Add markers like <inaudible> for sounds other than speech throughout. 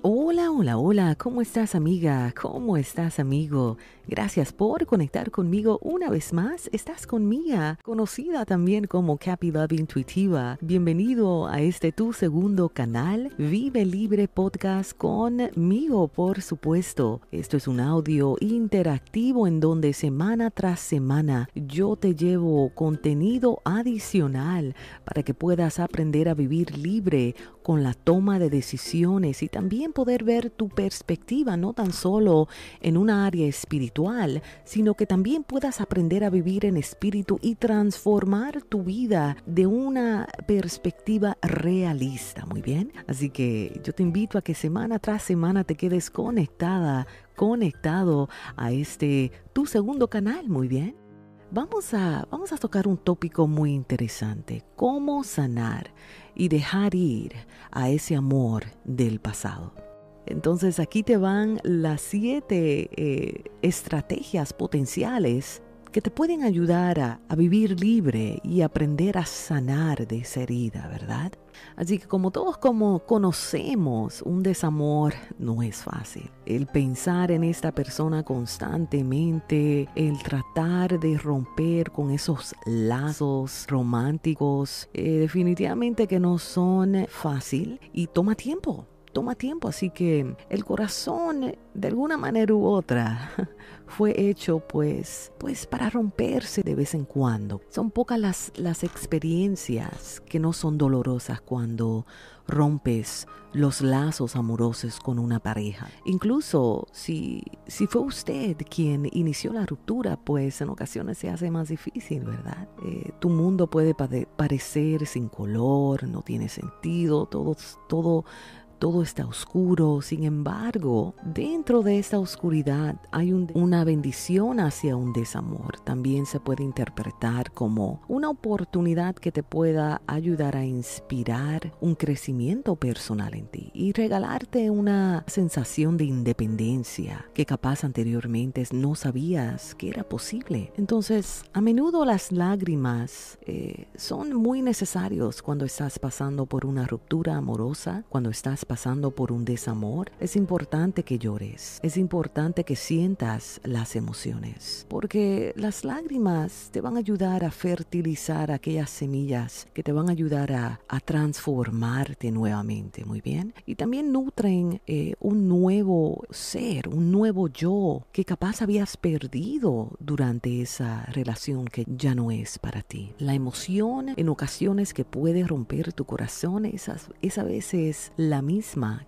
Hola, hola, hola, ¿cómo estás amiga? ¿Cómo estás amigo? Gracias por conectar conmigo una vez más. Estás conmigo, conocida también como Cappy Love Intuitiva. Bienvenido a este tu segundo canal, Vive Libre Podcast conmigo, por supuesto. Esto es un audio interactivo en donde semana tras semana yo te llevo contenido adicional para que puedas aprender a vivir libre con la toma de decisiones y también poder ver tu perspectiva, no tan solo en una área espiritual, sino que también puedas aprender a vivir en espíritu y transformar tu vida de una perspectiva realista. Muy bien, así que yo te invito a que semana tras semana te quedes conectada, conectado a este tu segundo canal. Muy bien. Vamos a, vamos a tocar un tópico muy interesante, cómo sanar y dejar ir a ese amor del pasado. Entonces aquí te van las siete eh, estrategias potenciales que te pueden ayudar a, vivir libre y aprender a sanar de esa herida, ¿verdad? Así que como todos como conocemos, un desamor no es fácil. El pensar en esta persona constantemente, el tratar de romper con esos lazos románticos, eh, definitivamente que no son fácil y toma tiempo toma tiempo, así que el corazón eh, de alguna manera u otra <laughs> fue hecho pues pues para romperse de vez en cuando. Son pocas las experiencias que no son dolorosas cuando rompes los lazos amorosos con una pareja. Incluso si si fue usted quien inició la ruptura, pues en ocasiones se hace más difícil, ¿verdad? Eh, tu mundo puede parecer sin color, no tiene sentido, todo todo todo está oscuro. Sin embargo, dentro de esta oscuridad hay una bendición hacia un desamor. También se puede interpretar como una oportunidad que te pueda ayudar a inspirar un crecimiento personal en ti y regalarte una sensación de independencia que capaz anteriormente no sabías que era posible. Entonces, a menudo las lágrimas eh, son muy necesarios cuando estás pasando por una ruptura amorosa, cuando estás pasando por un desamor, es importante que llores, es importante que sientas las emociones, porque las lágrimas te van a ayudar a fertilizar aquellas semillas que te van a ayudar a, a transformarte nuevamente, muy bien, y también nutren eh, un nuevo ser, un nuevo yo que capaz habías perdido durante esa relación que ya no es para ti. La emoción en ocasiones que puede romper tu corazón esa vez es veces la misma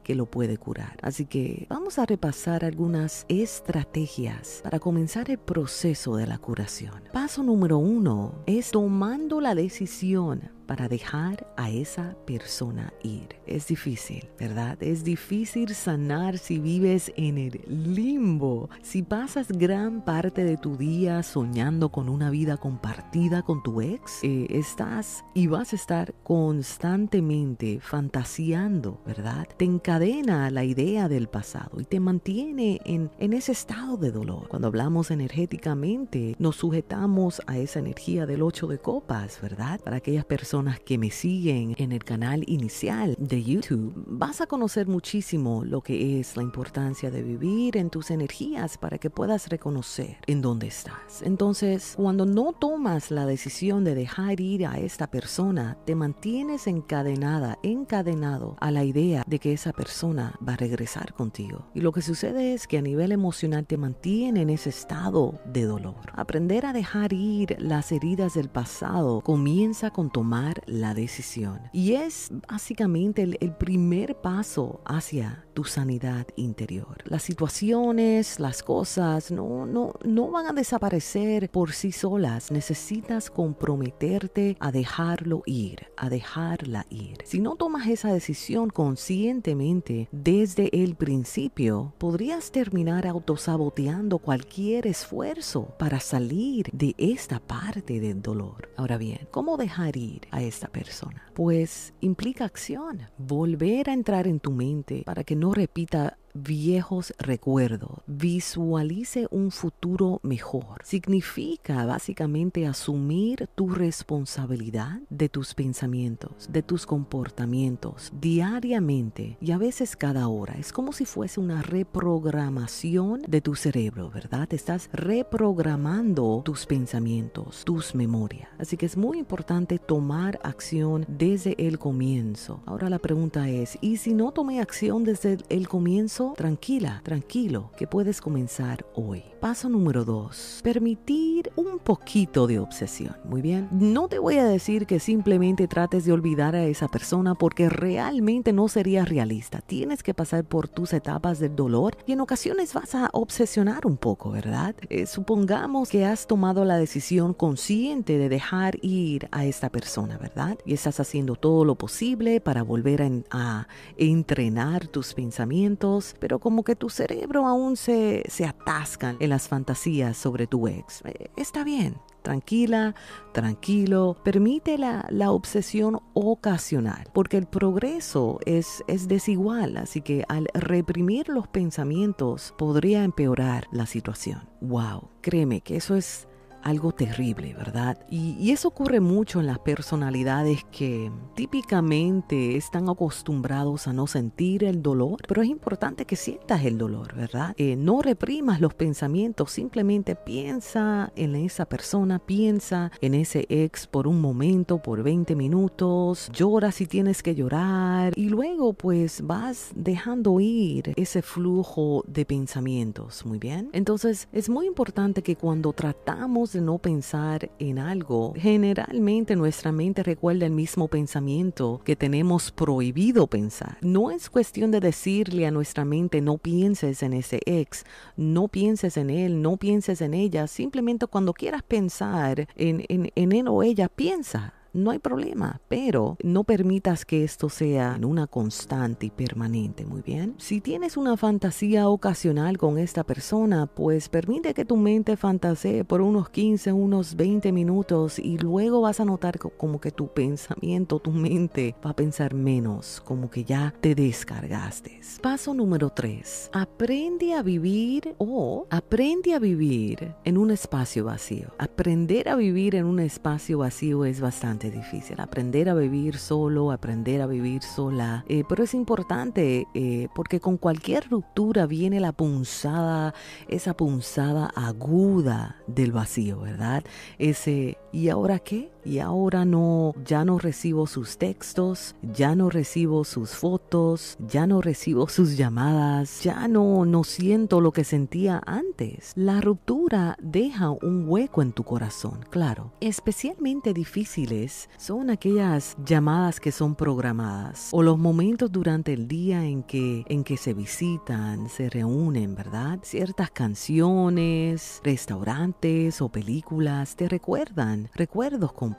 que lo puede curar. Así que vamos a repasar algunas estrategias para comenzar el proceso de la curación. Paso número uno es tomando la decisión para dejar a esa persona ir. Es difícil, ¿verdad? Es difícil sanar si vives en el limbo, si pasas gran parte de tu día soñando con una vida compartida con tu ex, eh, estás y vas a estar constantemente fantaseando, ¿verdad? Te encadena la idea del pasado y te mantiene en, en ese estado de dolor. Cuando hablamos energéticamente, nos sujetamos a esa energía del ocho de copas, ¿verdad? Para aquellas personas que me siguen en el canal inicial de YouTube, vas a conocer muchísimo lo que es la importancia de vivir en tus energías para que puedas reconocer en dónde estás. Entonces, cuando no tomas la decisión de dejar ir a esta persona, te mantienes encadenada, encadenado a la idea de que esa persona va a regresar contigo. Y lo que sucede es que a nivel emocional te mantiene en ese estado de dolor. Aprender a dejar ir las heridas del pasado comienza con tomar la decisión. Y es básicamente el, primer paso hacia tu sanidad interior. Las situaciones, las cosas no, no, no van a desaparecer por sí solas. Necesitas comprometerte a dejarlo ir, a dejarla ir. Si no tomas esa decisión conscientemente desde el principio, podrías terminar autosaboteando cualquier esfuerzo para salir de esta parte del dolor. Ahora bien, ¿cómo dejar ir esta persona, pues implica acción, volver a entrar en tu mente para que no repita viejos recuerdos, visualice un futuro mejor. Significa básicamente asumir tu responsabilidad de tus pensamientos, de tus comportamientos diariamente y a veces cada hora. Es como si fuese una reprogramación de tu cerebro, ¿verdad? estás reprogramando tus pensamientos, tus memorias. Así que es muy importante tomar acción desde el comienzo. Ahora la pregunta es, ¿y si no tomé acción desde el comienzo? tranquila, tranquilo, que puedes comenzar hoy. Paso número dos, permitir un poquito de obsesión. Muy bien, no te voy a decir que simplemente trates de olvidar a esa persona porque realmente no sería realista. Tienes que pasar por tus etapas del dolor y en ocasiones vas a obsesionar un poco, ¿verdad? Eh, supongamos que has tomado la decisión consciente de dejar ir a esta persona, ¿verdad? Y estás haciendo todo lo posible para volver a entrenar tus pensamientos pero como que tu cerebro aún se, se atascan en las fantasías sobre tu ex. Eh, está bien, tranquila, tranquilo, permite la, obsesión ocasional, porque el progreso es, es desigual, así que al reprimir los pensamientos podría empeorar la situación. ¡Wow! Créeme que eso es algo terrible, ¿verdad? Y, eso ocurre mucho en las personalidades que típicamente están acostumbrados a no sentir el dolor, pero es importante que sientas el dolor, ¿verdad? Eh, no reprimas los pensamientos, simplemente piensa en esa persona, piensa en ese ex por un momento, por 20 minutos, llora si tienes que llorar y luego pues vas dejando ir ese flujo de pensamientos, ¿muy bien? Entonces es muy importante que cuando tratamos de no pensar en algo, generalmente nuestra mente recuerda el mismo pensamiento que tenemos prohibido pensar. No es cuestión de decirle a nuestra mente no pienses en ese ex, no pienses en él, no pienses en ella, simplemente cuando quieras pensar en, en él o ella, piensa no hay problema, pero no permitas que esto sea una constante y permanente, muy bien. Si tienes una fantasía ocasional con esta persona, pues permite que tu mente fantasee por unos 15, unos 20 minutos y luego vas a notar como que tu pensamiento, tu mente va a pensar menos, como que ya te descargaste. Paso número 3. Aprende a vivir o aprende a vivir en un espacio vacío. Aprender a vivir en un espacio vacío es bastante difícil. Aprender a vivir solo, aprender a vivir sola. Eh, pero es importante eh, porque con cualquier ruptura viene la punzada, esa punzada aguda del vacío, ¿verdad? Ese, ¿y ahora qué? y ahora no, ya no recibo sus textos, ya no recibo sus fotos, ya no recibo <laughs> sus llamadas, ya no, no siento lo que sentía antes. La ruptura deja un hueco en tu corazón, claro. Especialmente difíciles son aquellas llamadas que son programadas o los momentos durante el día en que, en que se visitan, se reúnen, ¿verdad? Ciertas canciones, restaurantes o películas te recuerdan recuerdos como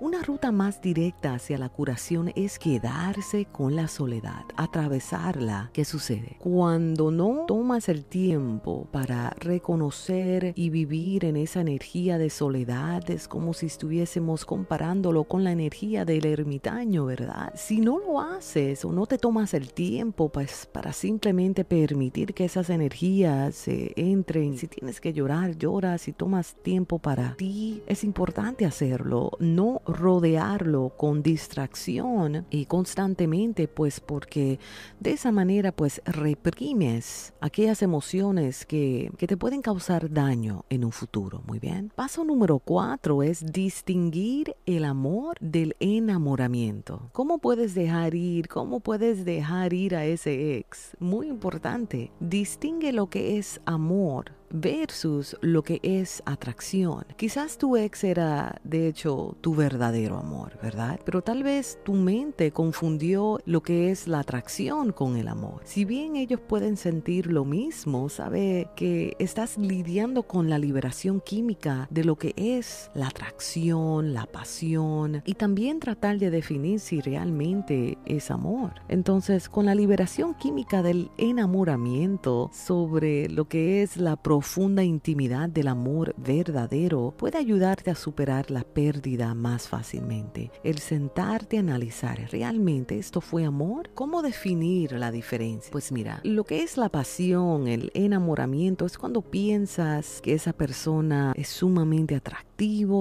una ruta más directa hacia la curación es quedarse con la soledad, atravesarla. ¿Qué sucede? Cuando no tomas el tiempo para reconocer y vivir en esa energía de soledad, es como si estuviésemos comparándolo con la energía del ermitaño, ¿verdad? Si no lo haces o no te tomas el tiempo pues, para simplemente permitir que esas energías se entren, si tienes que llorar, lloras, si tomas tiempo para ti, es importante hacerlo no rodearlo con distracción y constantemente, pues porque de esa manera pues reprimes aquellas emociones que, que te pueden causar daño en un futuro. Muy bien. Paso número cuatro es distinguir el amor del enamoramiento. ¿Cómo puedes dejar ir? ¿Cómo puedes dejar ir a ese ex? Muy importante. Distingue lo que es amor versus lo que es atracción. Quizás tu ex era, de hecho, tu verdadero amor, ¿verdad? Pero tal vez tu mente confundió lo que es la atracción con el amor. Si bien ellos pueden sentir lo mismo, sabe que estás lidiando con la liberación química de lo que es la atracción, la pasión y también tratar de definir si realmente es amor. Entonces, con la liberación química del enamoramiento sobre lo que es la profunda intimidad del amor verdadero puede ayudarte a superar la pérdida más fácilmente. El sentarte a analizar, ¿realmente esto fue amor? ¿Cómo definir la diferencia? Pues mira, lo que es la pasión, el enamoramiento, es cuando piensas que esa persona es sumamente atractiva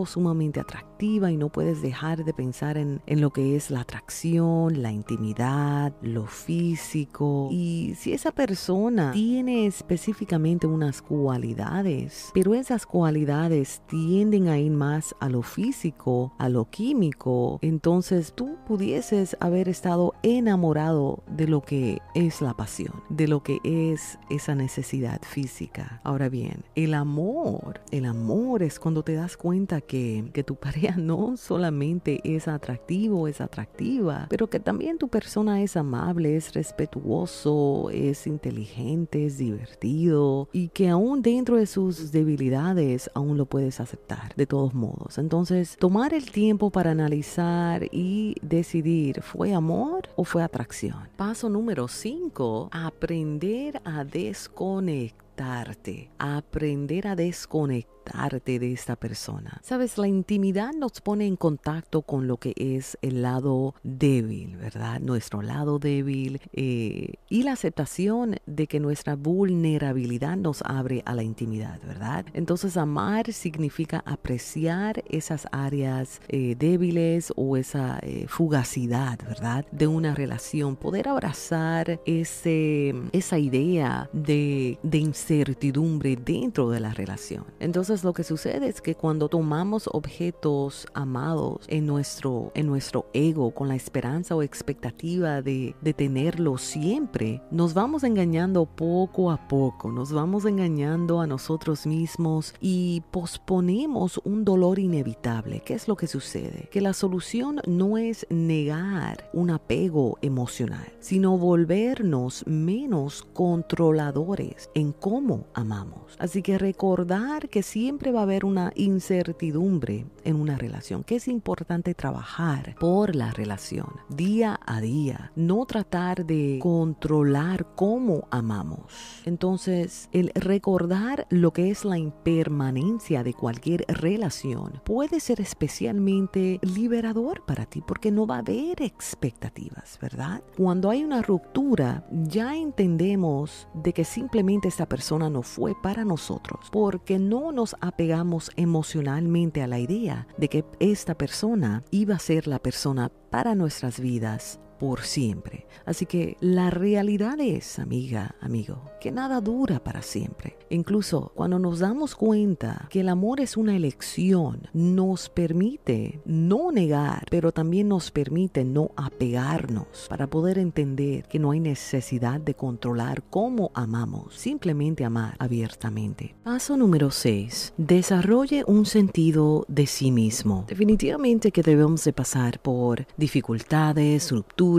sumamente atractiva y no puedes dejar de pensar en, en lo que es la atracción, la intimidad, lo físico. Y si esa persona tiene específicamente unas cualidades, pero esas cualidades tienden a ir más a lo físico, a lo químico, entonces tú pudieses haber estado enamorado de lo que es la pasión, de lo que es esa necesidad física. Ahora bien, el amor, el amor es cuando te das cuenta cuenta que, tu pareja <laughs> no solamente es atractivo es atractiva, pero que también tu persona es amable, es respetuoso, es inteligente, es divertido y que aún dentro de sus debilidades aún lo puedes aceptar de todos modos. Entonces, tomar el tiempo para analizar y decidir, ¿fue amor o fue atracción? Paso número 5, aprender a desconectarte, aprender a desconectar arte de esta persona. Sabes, la intimidad nos pone en contacto con lo que es el lado débil, ¿verdad? Nuestro lado débil eh, y la aceptación de que nuestra vulnerabilidad nos abre a la intimidad, ¿verdad? Entonces amar significa apreciar esas áreas eh, débiles o esa eh, fugacidad, ¿verdad? De una relación, poder abrazar ese, esa idea de incertidumbre dentro de la relación. Entonces lo que sucede es que cuando tomamos objetos amados en nuestro, en nuestro ego con la esperanza o expectativa de, de tenerlo siempre, nos vamos engañando poco a poco, nos vamos engañando a nosotros mismos y posponemos un dolor inevitable. ¿Qué es lo que sucede? Que la solución no es negar un apego emocional, sino volvernos menos controladores en cómo amamos. Así que recordar que si siempre va a haber una incertidumbre en una relación, que es importante trabajar por la relación día a día, no tratar de controlar cómo amamos. Entonces, el recordar lo que es la impermanencia de cualquier relación puede ser especialmente liberador para ti porque no va a haber expectativas, ¿verdad? Cuando hay una ruptura, ya entendemos de que simplemente esta persona no fue para nosotros porque no nos apegamos emocionalmente a la idea de que esta persona iba a ser la persona para nuestras vidas por siempre. Así que la realidad es, amiga, amigo, que nada dura para siempre. Incluso cuando nos damos cuenta que el amor es una elección, nos permite no negar, pero también nos permite no apegarnos para poder entender que no hay necesidad de controlar cómo amamos, simplemente amar abiertamente. Paso número 6. Desarrolle un sentido de sí mismo. Definitivamente que debemos de pasar por dificultades, rupturas,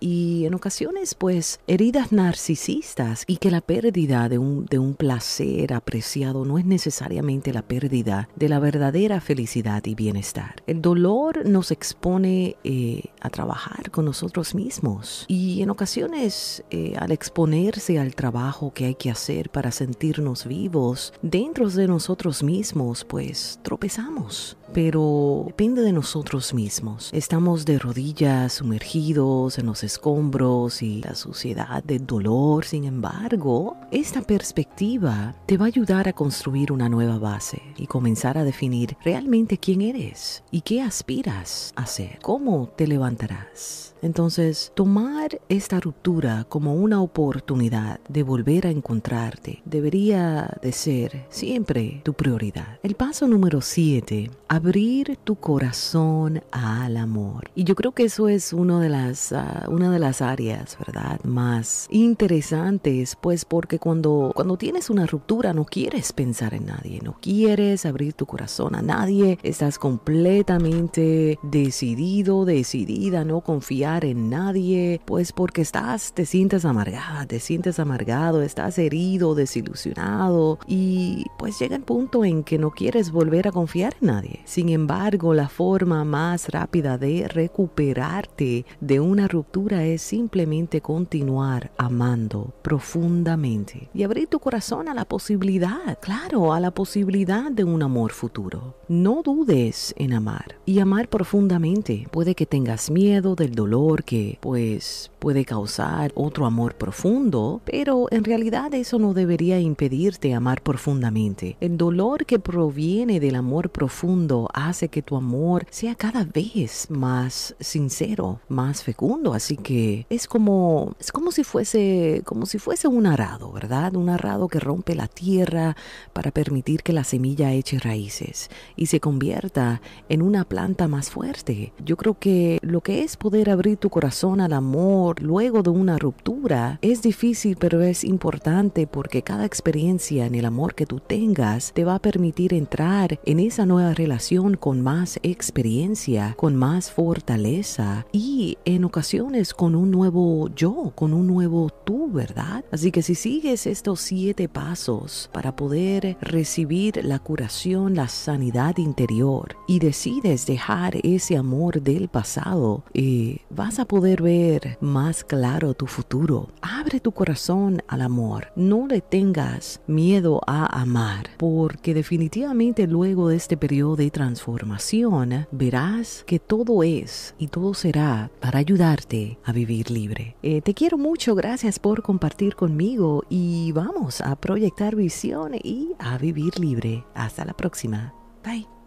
y en ocasiones pues heridas narcisistas y que la pérdida de un, placer apreciado no es necesariamente la pérdida de la verdadera felicidad y bienestar. El dolor nos expone eh, a trabajar con nosotros mismos y en ocasiones eh, al exponerse al trabajo que hay que hacer para sentirnos vivos dentro de nosotros mismos pues tropezamos pero depende de nosotros mismos. Estamos de rodillas, sumergidos, en los escombros y la suciedad del dolor. Sin embargo, esta perspectiva te va a ayudar a construir una nueva base y comenzar a definir realmente quién eres y qué aspiras a ser, cómo te levantarás. Entonces, tomar esta ruptura como una oportunidad de volver a encontrarte debería de ser siempre tu prioridad. El paso número 7, abrir tu corazón al amor. Y yo creo que eso es una de las Ah, una de las áreas, ¿verdad? Más interesantes, pues porque cuando, cuando tienes una ruptura no quieres pensar en nadie, no quieres abrir tu corazón a nadie, estás completamente decidido, decidida, no confiar en nadie, pues porque estás, te sientes amargada, te sientes amargado, estás herido, desilusionado y pues llega el punto en que no quieres volver a confiar en nadie. Sin embargo, la forma más rápida de recuperarte de un una ruptura es simplemente continuar amando profundamente y abrir tu corazón a la posibilidad, claro, a la posibilidad de un amor futuro. No dudes en amar y amar profundamente. Puede que tengas miedo del dolor que pues puede causar otro amor profundo, pero en realidad eso no debería impedirte amar profundamente. El dolor que proviene del amor profundo hace que tu amor sea cada vez más sincero, más fecundo así que es como, es como si fuese, como si fuese un arado, ¿verdad? Un arado que rompe la tierra para permitir que la semilla eche raíces y se convierta en una planta más fuerte. Yo creo que lo que es poder abrir tu corazón al amor luego de una ruptura es difícil, pero es importante porque cada experiencia en el amor que tú tengas te va a permitir entrar en esa nueva relación con más experiencia, con más fortaleza y en ocasiones con un nuevo yo, con un nuevo tú, ¿verdad? Así que si sigues estos siete pasos para poder recibir la curación, la sanidad interior y decides dejar ese amor del pasado, eh, vas a poder ver más claro tu futuro. Abre tu corazón al amor. No le tengas miedo a amar, porque definitivamente luego de este periodo de transformación verás que todo es y todo será para ayudar ayudarte a vivir libre. Eh, te quiero mucho, gracias por compartir conmigo y vamos a proyectar visión y a vivir libre. Hasta la próxima. Bye.